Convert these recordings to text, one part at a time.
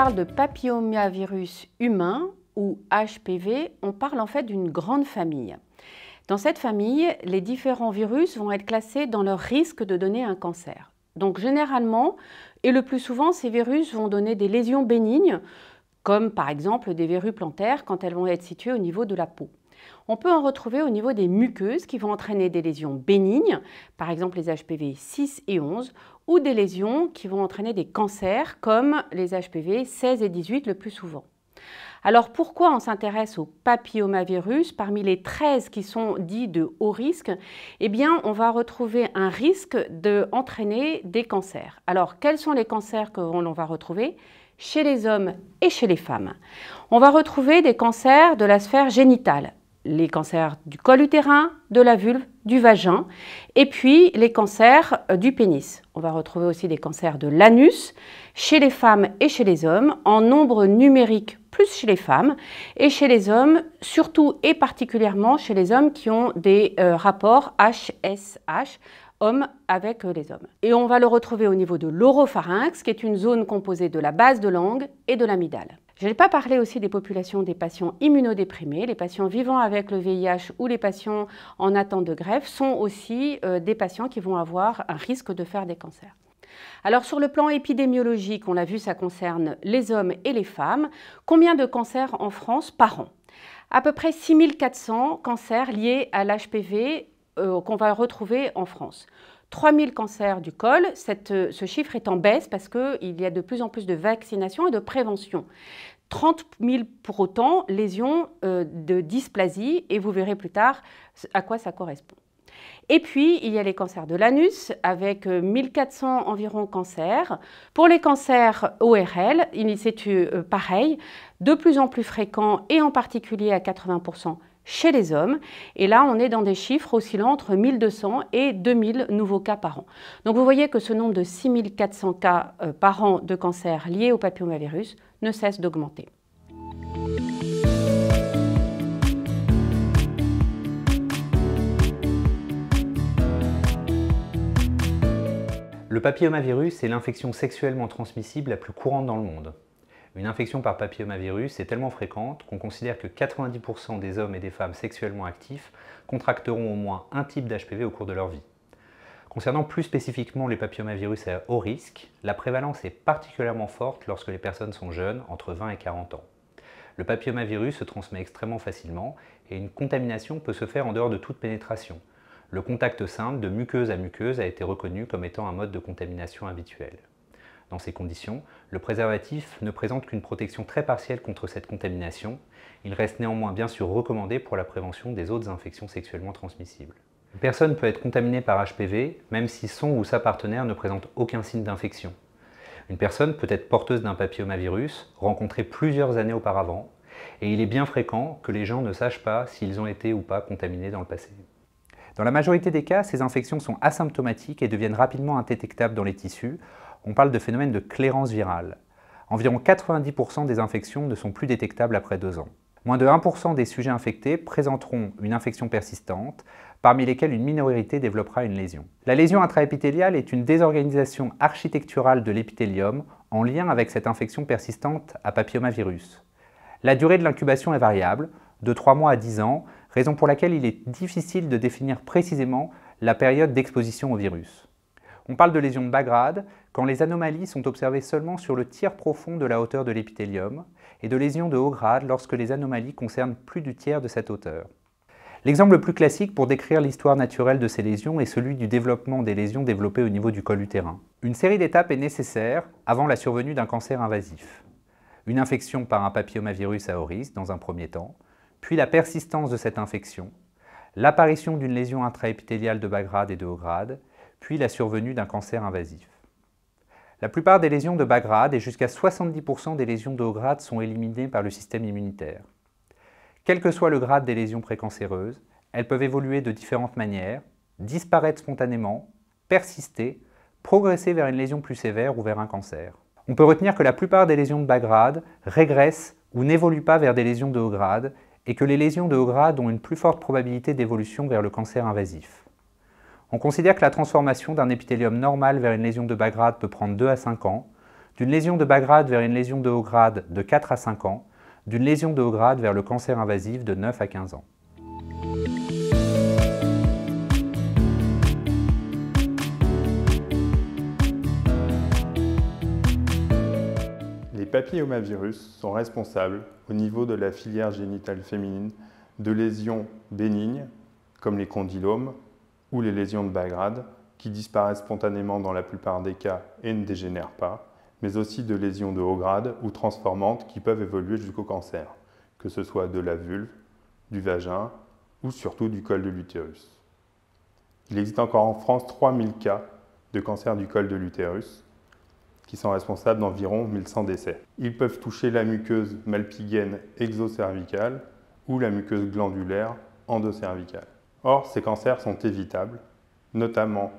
parle de papillomavirus humain ou HPV, on parle en fait d'une grande famille. Dans cette famille, les différents virus vont être classés dans leur risque de donner un cancer. Donc généralement, et le plus souvent, ces virus vont donner des lésions bénignes, comme par exemple des verrues plantaires quand elles vont être situées au niveau de la peau. On peut en retrouver au niveau des muqueuses qui vont entraîner des lésions bénignes, par exemple les HPV 6 et 11, ou des lésions qui vont entraîner des cancers comme les HPV 16 et 18 le plus souvent. Alors pourquoi on s'intéresse au papillomavirus Parmi les 13 qui sont dits de haut risque, eh bien on va retrouver un risque d'entraîner des cancers. Alors quels sont les cancers que l'on va retrouver chez les hommes et chez les femmes. On va retrouver des cancers de la sphère génitale, les cancers du col utérin, de la vulve, du vagin, et puis les cancers euh, du pénis. On va retrouver aussi des cancers de l'anus chez les femmes et chez les hommes, en nombre numérique plus chez les femmes, et chez les hommes, surtout et particulièrement chez les hommes qui ont des euh, rapports HSH, hommes avec euh, les hommes. Et on va le retrouver au niveau de l'oropharynx, qui est une zone composée de la base de langue et de l'amidale. Je n'ai pas parlé aussi des populations des patients immunodéprimés. Les patients vivant avec le VIH ou les patients en attente de greffe sont aussi euh, des patients qui vont avoir un risque de faire des cancers. Alors sur le plan épidémiologique, on l'a vu, ça concerne les hommes et les femmes. Combien de cancers en France par an À peu près 6400 cancers liés à l'HPV euh, qu'on va retrouver en France. 3000 cancers du col. Euh, ce chiffre est en baisse parce qu'il y a de plus en plus de vaccination et de prévention. 30 000 pour autant lésions euh, de dysplasie et vous verrez plus tard à quoi ça correspond. Et puis, il y a les cancers de l'anus, avec 1400 euh, environ cancers. Pour les cancers ORL, il c'est pareil, de plus en plus fréquents, et en particulier à 80% chez les hommes. Et là, on est dans des chiffres oscillant entre 1200 et 2000 nouveaux cas par an. Donc vous voyez que ce nombre de 6400 cas euh, par an de cancer liés au papillomavirus ne cesse d'augmenter. Le papillomavirus est l'infection sexuellement transmissible la plus courante dans le monde. Une infection par papillomavirus est tellement fréquente qu'on considère que 90% des hommes et des femmes sexuellement actifs contracteront au moins un type d'HPV au cours de leur vie. Concernant plus spécifiquement les papillomavirus à haut risque, la prévalence est particulièrement forte lorsque les personnes sont jeunes, entre 20 et 40 ans. Le papillomavirus se transmet extrêmement facilement et une contamination peut se faire en dehors de toute pénétration. Le contact simple de muqueuse à muqueuse a été reconnu comme étant un mode de contamination habituel. Dans ces conditions, le préservatif ne présente qu'une protection très partielle contre cette contamination. Il reste néanmoins bien sûr recommandé pour la prévention des autres infections sexuellement transmissibles. Une personne peut être contaminée par HPV même si son ou sa partenaire ne présente aucun signe d'infection. Une personne peut être porteuse d'un papillomavirus rencontré plusieurs années auparavant et il est bien fréquent que les gens ne sachent pas s'ils ont été ou pas contaminés dans le passé. Dans la majorité des cas, ces infections sont asymptomatiques et deviennent rapidement indétectables dans les tissus on parle de phénomène de clairance virale. Environ 90% des infections ne sont plus détectables après deux ans. Moins de 1% des sujets infectés présenteront une infection persistante, parmi lesquels une minorité développera une lésion. La lésion intraépithéliale est une désorganisation architecturale de l'épithélium en lien avec cette infection persistante à papillomavirus. La durée de l'incubation est variable, de 3 mois à 10 ans, raison pour laquelle il est difficile de définir précisément la période d'exposition au virus. On parle de lésions de bas grade quand les anomalies sont observées seulement sur le tiers profond de la hauteur de l'épithélium et de lésions de haut grade lorsque les anomalies concernent plus du tiers de cette hauteur. L'exemple le plus classique pour décrire l'histoire naturelle de ces lésions est celui du développement des lésions développées au niveau du col utérin. Une série d'étapes est nécessaire avant la survenue d'un cancer invasif. Une infection par un papillomavirus à oris dans un premier temps, puis la persistance de cette infection, l'apparition d'une lésion intraépithéliale de bas grade et de haut grade, puis la survenue d'un cancer invasif. La plupart des lésions de bas grade et jusqu'à 70% des lésions de haut grade sont éliminées par le système immunitaire. Quel que soit le grade des lésions précancéreuses, elles peuvent évoluer de différentes manières, disparaître spontanément, persister, progresser vers une lésion plus sévère ou vers un cancer. On peut retenir que la plupart des lésions de bas grade régressent ou n'évoluent pas vers des lésions de haut grade et que les lésions de haut grade ont une plus forte probabilité d'évolution vers le cancer invasif. On considère que la transformation d'un épithélium normal vers une lésion de bas grade peut prendre 2 à 5 ans, d'une lésion de bas grade vers une lésion de haut grade de 4 à 5 ans, d'une lésion de haut grade vers le cancer invasif de 9 à 15 ans. Les papillomavirus sont responsables, au niveau de la filière génitale féminine, de lésions bénignes, comme les condylomes, ou les lésions de bas grade, qui disparaissent spontanément dans la plupart des cas et ne dégénèrent pas, mais aussi de lésions de haut grade ou transformantes qui peuvent évoluer jusqu'au cancer, que ce soit de la vulve, du vagin ou surtout du col de l'utérus. Il existe encore en France 3000 cas de cancer du col de l'utérus, qui sont responsables d'environ 1100 décès. Ils peuvent toucher la muqueuse malpighienne exocervicale ou la muqueuse glandulaire endocervicale. Or, ces cancers sont évitables, notamment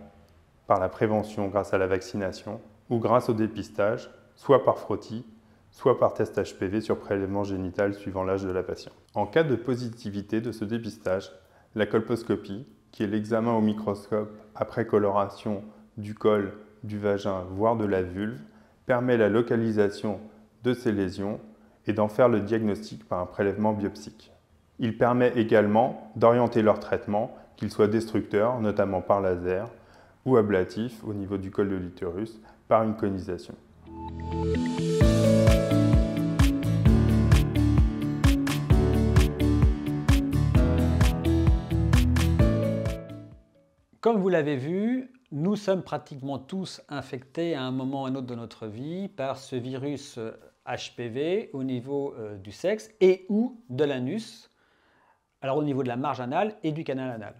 par la prévention grâce à la vaccination ou grâce au dépistage, soit par frottis, soit par test HPV sur prélèvement génital suivant l'âge de la patiente. En cas de positivité de ce dépistage, la colposcopie, qui est l'examen au microscope après coloration du col, du vagin, voire de la vulve, permet la localisation de ces lésions et d'en faire le diagnostic par un prélèvement biopsique. Il permet également d'orienter leur traitement, qu'il soit destructeur, notamment par laser, ou ablatif au niveau du col de l'utérus par une conisation. Comme vous l'avez vu, nous sommes pratiquement tous infectés à un moment ou à un autre de notre vie par ce virus HPV au niveau euh, du sexe et ou de l'anus alors au niveau de la marge anale et du canal anal.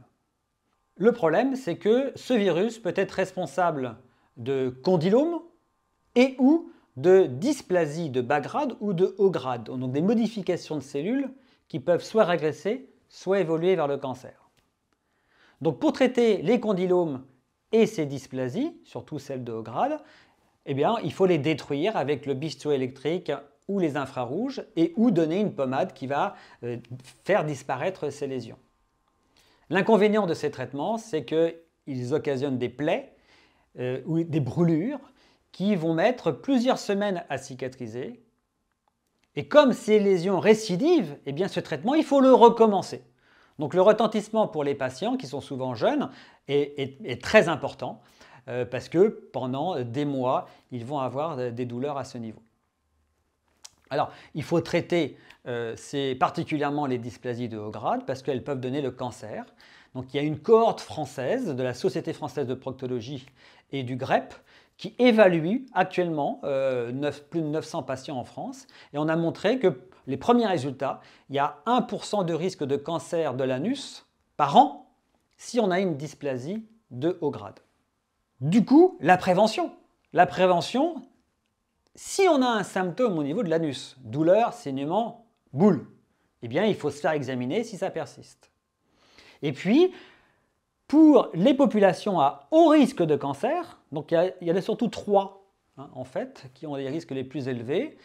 Le problème, c'est que ce virus peut être responsable de condylomes et ou de dysplasie de bas grade ou de haut grade, donc des modifications de cellules qui peuvent soit régresser, soit évoluer vers le cancer. Donc pour traiter les condylomes et ces dysplasies, surtout celles de haut grade, eh bien, il faut les détruire avec le bistouri électrique ou les infrarouges et ou donner une pommade qui va euh, faire disparaître ces lésions. L'inconvénient de ces traitements, c'est qu'ils occasionnent des plaies euh, ou des brûlures qui vont mettre plusieurs semaines à cicatriser. Et comme ces lésions récidivent, eh bien ce traitement, il faut le recommencer. Donc le retentissement pour les patients qui sont souvent jeunes est, très important euh, parce que pendant des mois, ils vont avoir des douleurs à ce niveau. Alors, il faut traiter euh, particulièrement les dysplasies de haut grade parce qu'elles peuvent donner le cancer. Donc, il y a une cohorte française de la Société française de proctologie et du GREP qui évalue actuellement euh, plus de 900 patients en France. Et on a montré que les premiers résultats, il y a 1% de risque de cancer de l'anus par an si on a une dysplasie de haut grade. Du coup, la prévention. La prévention, si on a un symptôme au niveau de l'anus, douleur, saignement, boule, eh bien il faut se faire examiner si ça persiste. Et puis, pour les populations à haut risque de cancer, donc il y, en a, surtout trois hein, en fait qui ont les risques les plus élevés,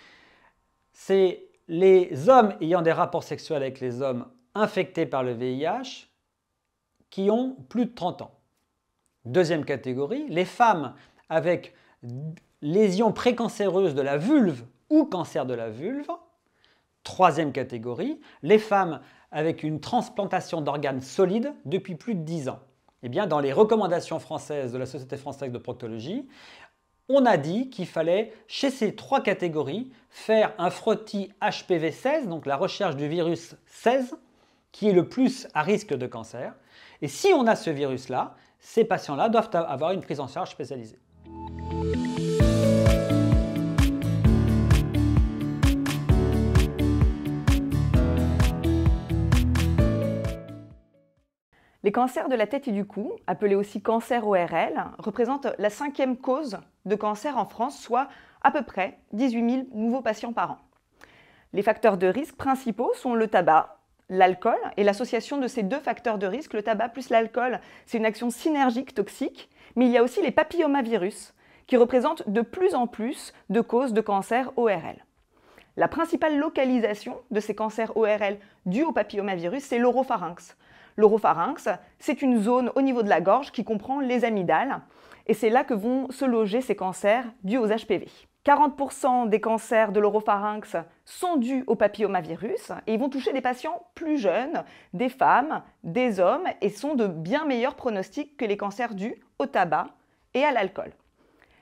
c'est les hommes ayant des rapports sexuels avec les hommes infectés par le VIH qui ont plus de 30 ans. Deuxième catégorie, les femmes avec lésions précancéreuses de la vulve ou cancer de la vulve. Troisième catégorie, les femmes avec une transplantation d'organes solides depuis plus de 10 ans. Eh bien, dans les recommandations françaises de la Société française de proctologie, on a dit qu'il fallait, chez ces trois catégories, faire un frottis HPV 16, donc la recherche du virus 16, qui est le plus à risque de cancer. Et si on a ce virus-là, ces patients-là doivent avoir une prise en charge spécialisée. Les cancers de la tête et du cou, appelés aussi cancers ORL, représentent la cinquième cause de cancer en France, soit à peu près 18 000 nouveaux patients par an. Les facteurs de risque principaux sont le tabac, l'alcool, et l'association de ces deux facteurs de risque, le tabac plus l'alcool, c'est une action synergique toxique, mais il y a aussi les papillomavirus, qui représentent de plus en plus de causes de cancer ORL. La principale localisation de ces cancers ORL dus au papillomavirus, c'est l'oropharynx, L'oropharynx, c'est une zone au niveau de la gorge qui comprend les amygdales, et c'est là que vont se loger ces cancers dus aux HPV. 40% des cancers de l'oropharynx sont dus au papillomavirus et ils vont toucher des patients plus jeunes, des femmes, des hommes et sont de bien meilleurs pronostics que les cancers dus au tabac et à l'alcool.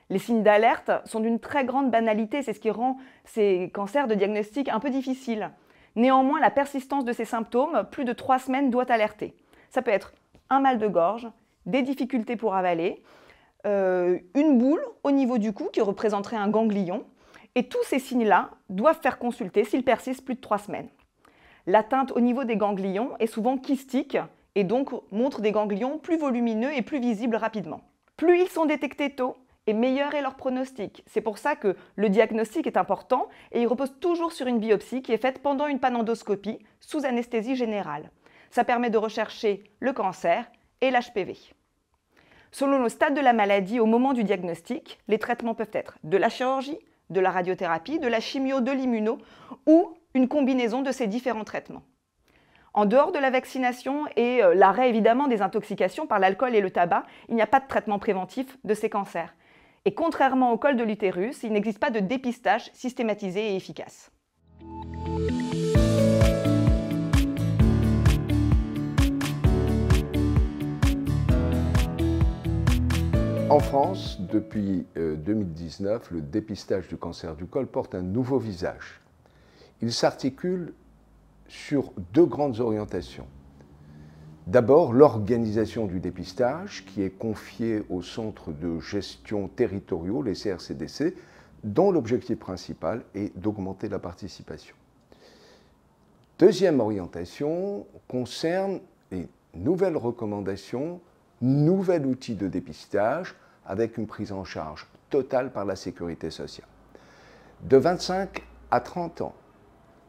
Les signes d'alerte sont d'une très grande banalité, c'est ce qui rend ces cancers de diagnostic un peu difficiles. Néanmoins, la persistance de ces symptômes, plus de trois semaines, doit alerter. Ça peut être un mal de gorge, des difficultés pour avaler, euh, une boule au niveau du cou qui représenterait un ganglion. Et tous ces signes-là doivent faire consulter s'ils persistent plus de trois semaines. L'atteinte au niveau des ganglions est souvent kystique et donc montre des ganglions plus volumineux et plus visibles rapidement. Plus ils sont détectés tôt, et meilleur est leur pronostic. C'est pour ça que le diagnostic est important et il repose toujours sur une biopsie qui est faite pendant une panendoscopie sous anesthésie générale. Ça permet de rechercher le cancer et l'HPV. Selon le stade de la maladie au moment du diagnostic, les traitements peuvent être de la chirurgie, de la radiothérapie, de la chimio, de l'immuno ou une combinaison de ces différents traitements. En dehors de la vaccination et euh, l'arrêt évidemment des intoxications par l'alcool et le tabac, il n'y a pas de traitement préventif de ces cancers. Et contrairement au col de l'utérus, il n'existe pas de dépistage systématisé et efficace. En France, depuis 2019, euh, le dépistage du cancer du col porte un nouveau visage. Il s'articule sur deux grandes orientations. D'abord, l'organisation du dépistage qui est confiée aux centres de gestion territoriaux, les CRCDC, dont l'objectif principal est d'augmenter la participation. Deuxième orientation concerne les nouvelles recommandations, nouvel outil de dépistage avec une prise en charge totale par la sécurité sociale. De 25 à 30 ans,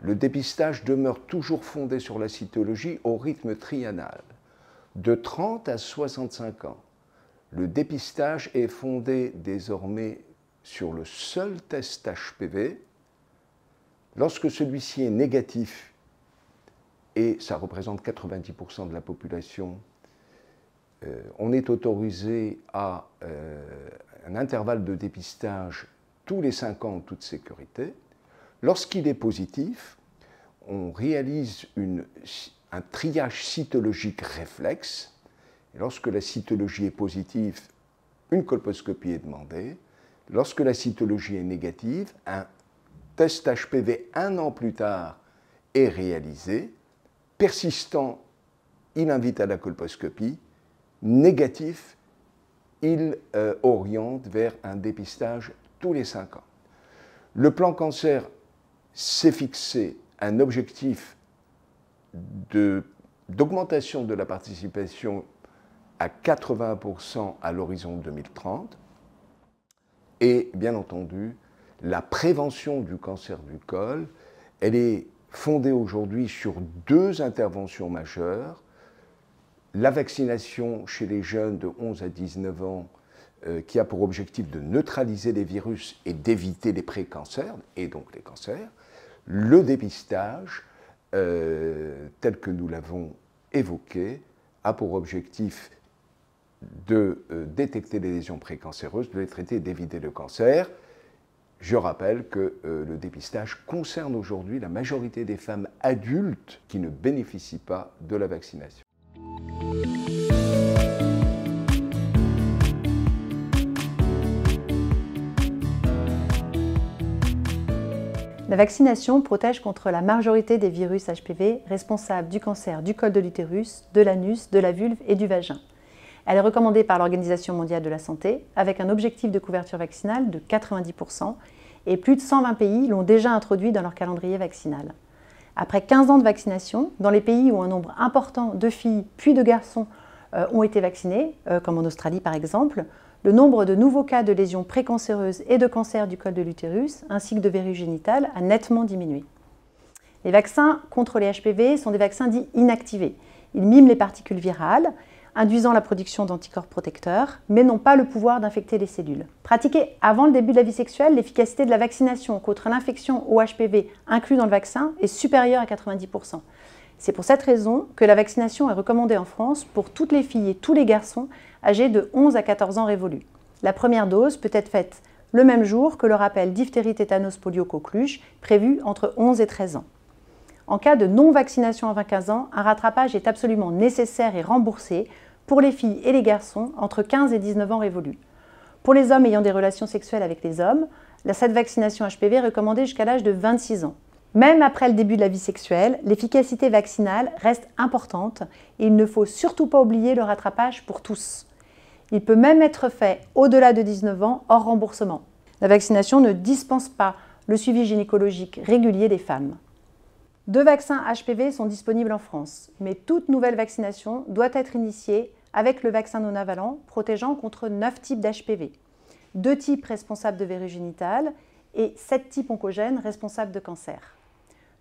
le dépistage demeure toujours fondé sur la cytologie au rythme trianal, De 30 à 65 ans, le dépistage est fondé désormais sur le seul test HPV. Lorsque celui-ci est négatif, et ça représente 90% de la population, euh, on est autorisé à euh, un intervalle de dépistage tous les 5 ans en toute sécurité. Lorsqu'il est positif, on réalise un triage cytologique réflexe. lorsque la cytologie est positive, une colposcopie est demandée. Lorsque la cytologie est négative, un test HPV un an plus tard est réalisé. Persistant, il invite à la colposcopie. Négatif, il euh, oriente vers un dépistage tous les cinq ans. Le plan cancer s'est fixé un objectif d'augmentation de, la participation à 80% à l'horizon 2030 et bien entendu la prévention du cancer du col, elle est fondée aujourd'hui sur deux interventions majeures. La vaccination chez les jeunes de 11 à 19 ans euh, qui a pour objectif de neutraliser les virus et d'éviter les pré-cancers, et donc les cancers le dépistage, euh, tel que nous l'avons évoqué, a pour objectif de euh, détecter les lésions précancéreuses, de les traiter et d'éviter le cancer. Je rappelle que euh, le dépistage concerne aujourd'hui la majorité des femmes adultes qui ne bénéficient pas de la vaccination. La vaccination protège contre la majorité des virus HPV responsables du cancer du col de l'utérus, de l'anus, de la vulve et du vagin. Elle est recommandée par l'Organisation mondiale de la santé avec un objectif de couverture vaccinale de 90% et plus de 120 pays l'ont déjà introduit dans leur calendrier vaccinal. Après 15 ans de vaccination, dans les pays où un nombre important de filles puis de garçons euh, ont été vaccinés, euh, comme en Australie par exemple, le nombre de nouveaux cas de lésions précancéreuses et de cancers du col de l'utérus, ainsi que de verrues génitales, a nettement diminué. Les vaccins contre les HPV sont des vaccins dits inactivés. Ils miment les particules virales, induisant la production d'anticorps protecteurs, mais n'ont pas le pouvoir d'infecter les cellules. Pratiquée avant le début de la vie sexuelle, l'efficacité de la vaccination contre l'infection au HPV inclus dans le vaccin est supérieure à 90%. C'est pour cette raison que la vaccination est recommandée en France pour toutes les filles et tous les garçons âgés de 11 à 14 ans révolus. La première dose peut être faite le même jour que le rappel diphtérie, tétanos, polio, coqueluche, prévu entre 11 et 13 ans. En cas de non-vaccination avant 15 ans, un rattrapage est absolument nécessaire et remboursé pour les filles et les garçons entre 15 et 19 ans révolus. Pour les hommes ayant des relations sexuelles avec les hommes, la cette vaccination HPV est recommandée jusqu'à l'âge de 26 ans. Même après le début de la vie sexuelle, l'efficacité vaccinale reste importante et il ne faut surtout pas oublier le rattrapage pour tous. Il peut même être fait au-delà de 19 ans hors remboursement. La vaccination ne dispense pas le suivi gynécologique régulier des femmes. Deux vaccins HPV sont disponibles en France, mais toute nouvelle vaccination doit être initiée avec le vaccin non-avalent protégeant contre 9 types d'HPV, deux types responsables de verrues génitales et 7 types oncogènes responsables de cancer.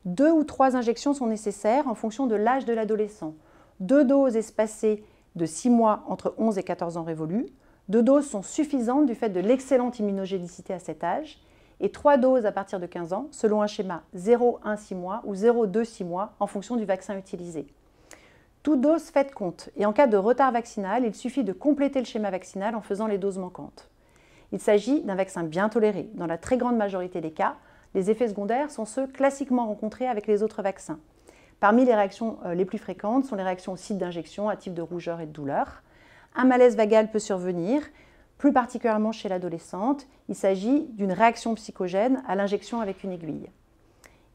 Deux ou trois injections sont nécessaires en fonction de l'âge de l'adolescent. Deux doses espacées de 6 mois entre 11 et 14 ans révolus. Deux doses sont suffisantes du fait de l'excellente immunogénicité à cet âge et trois doses à partir de 15 ans selon un schéma 1 6 mois ou 0 2 6 mois en fonction du vaccin utilisé. Toute dose faites compte et en cas de retard vaccinal, il suffit de compléter le schéma vaccinal en faisant les doses manquantes. Il s'agit d'un vaccin bien toléré. Dans la très grande majorité des cas, les effets secondaires sont ceux classiquement rencontrés avec les autres vaccins. Parmi les réactions euh, les plus fréquentes sont les réactions au site d'injection à type de rougeur et de douleur. Un malaise vagal peut survenir, plus particulièrement chez l'adolescente. Il s'agit d'une réaction psychogène à l'injection avec une aiguille.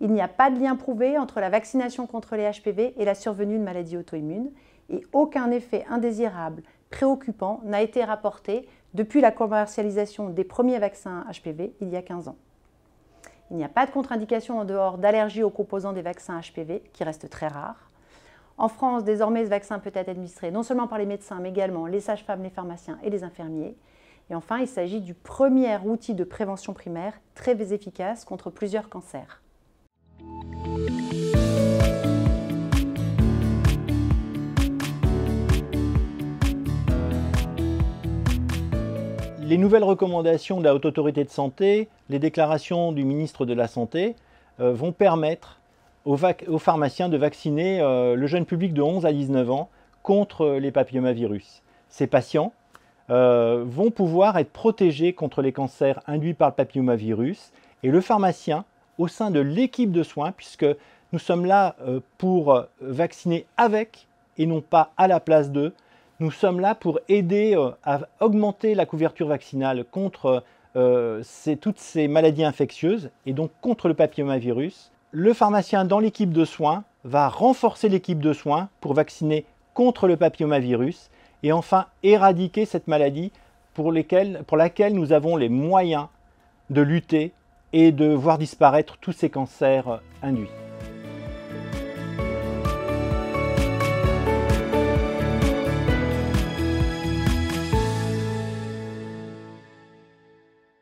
Il n'y a pas de lien prouvé entre la vaccination contre les HPV et la survenue de maladies auto-immunes et aucun effet indésirable préoccupant n'a été rapporté depuis la commercialisation des premiers vaccins HPV il y a 15 ans. Il n'y a pas de contre-indication en dehors d'allergie aux composants des vaccins HPV, qui restent très rares. En France, désormais, ce vaccin peut être administré non seulement par les médecins, mais également les sages-femmes, les pharmaciens et les infirmiers. Et enfin, il s'agit du premier outil de prévention primaire très efficace contre plusieurs cancers. les nouvelles recommandations de la Haute Autorité de Santé, les déclarations du ministre de la Santé euh, vont permettre aux, pharmaciens de vacciner euh, le jeune public de 11 à 19 ans contre les papillomavirus. Ces patients euh, vont pouvoir être protégés contre les cancers induits par le papillomavirus et le pharmacien, au sein de l'équipe de soins, puisque nous sommes là pour vacciner avec et non pas à la place d'eux, nous sommes là pour aider euh, à augmenter la couverture vaccinale contre euh, toutes ces maladies infectieuses et donc contre le papillomavirus. Le pharmacien dans l'équipe de soins va renforcer l'équipe de soins pour vacciner contre le papillomavirus et enfin éradiquer cette maladie pour, pour laquelle nous avons les moyens de lutter et de voir disparaître tous ces cancers euh, induits.